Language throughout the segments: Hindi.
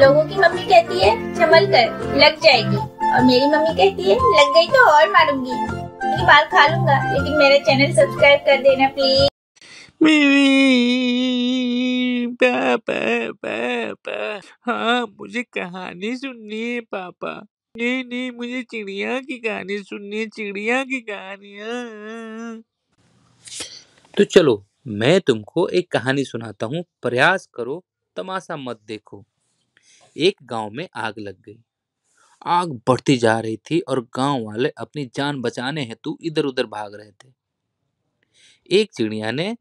लोगों की मम्मी कहती है संभल कर लग जाएगी और मेरी मम्मी कहती है लग गई तो और मारूंगी बाल खा लूंगा लेकिन मेरा चैनल सब्सक्राइब कर देना प्लीज पापा पापा हाँ मुझे कहानी सुननी है पापा नहीं नहीं मुझे चिड़िया की कहानी सुननी है चिड़िया की कहानिया तो चलो मैं तुमको एक कहानी सुनाता हूँ प्रयास करो तमाशा मत देखो एक गांव में आग लग गई आग बढ़ती जा रही थी और गांव वाले अपनी जान बचाने हेतु इधर उधर भाग रहे थे एक चिड़िया ने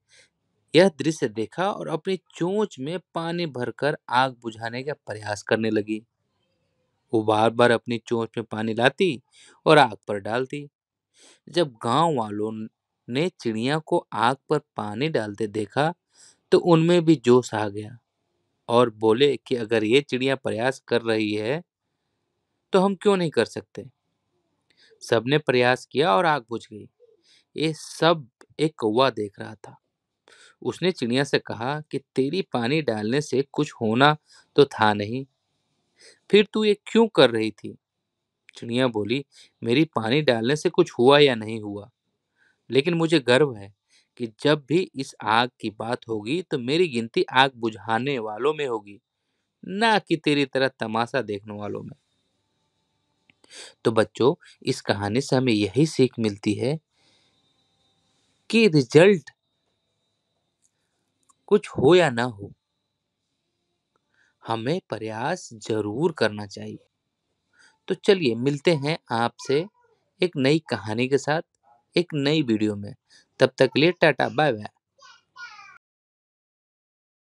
यह दृश्य देखा और अपनी चोंच में पानी भरकर आग बुझाने का प्रयास करने लगी वो बार बार अपनी चोंच में पानी लाती और आग पर डालती जब गांव वालों ने चिड़िया को आग पर पानी डालते देखा तो उनमें भी जोश आ गया और बोले कि अगर ये चिड़िया प्रयास कर रही है तो हम क्यों नहीं कर सकते सबने प्रयास किया और आग बुझ गई ये सब एक कौवा देख रहा था उसने चिड़िया से कहा कि तेरी पानी डालने से कुछ होना तो था नहीं फिर तू ये क्यों कर रही थी चिड़िया बोली मेरी पानी डालने से कुछ हुआ या नहीं हुआ लेकिन मुझे गर्व है कि जब भी इस आग की बात होगी तो मेरी गिनती आग बुझाने वालों में होगी ना कि तेरी तरह तमाशा देखने वालों में तो बच्चों इस कहानी से हमें यही सीख मिलती है कि रिजल्ट कुछ हो या ना हो हमें प्रयास जरूर करना चाहिए तो चलिए मिलते हैं आपसे एक नई कहानी के साथ एक नई वीडियो में तब तक लिए टाटा बाय बाय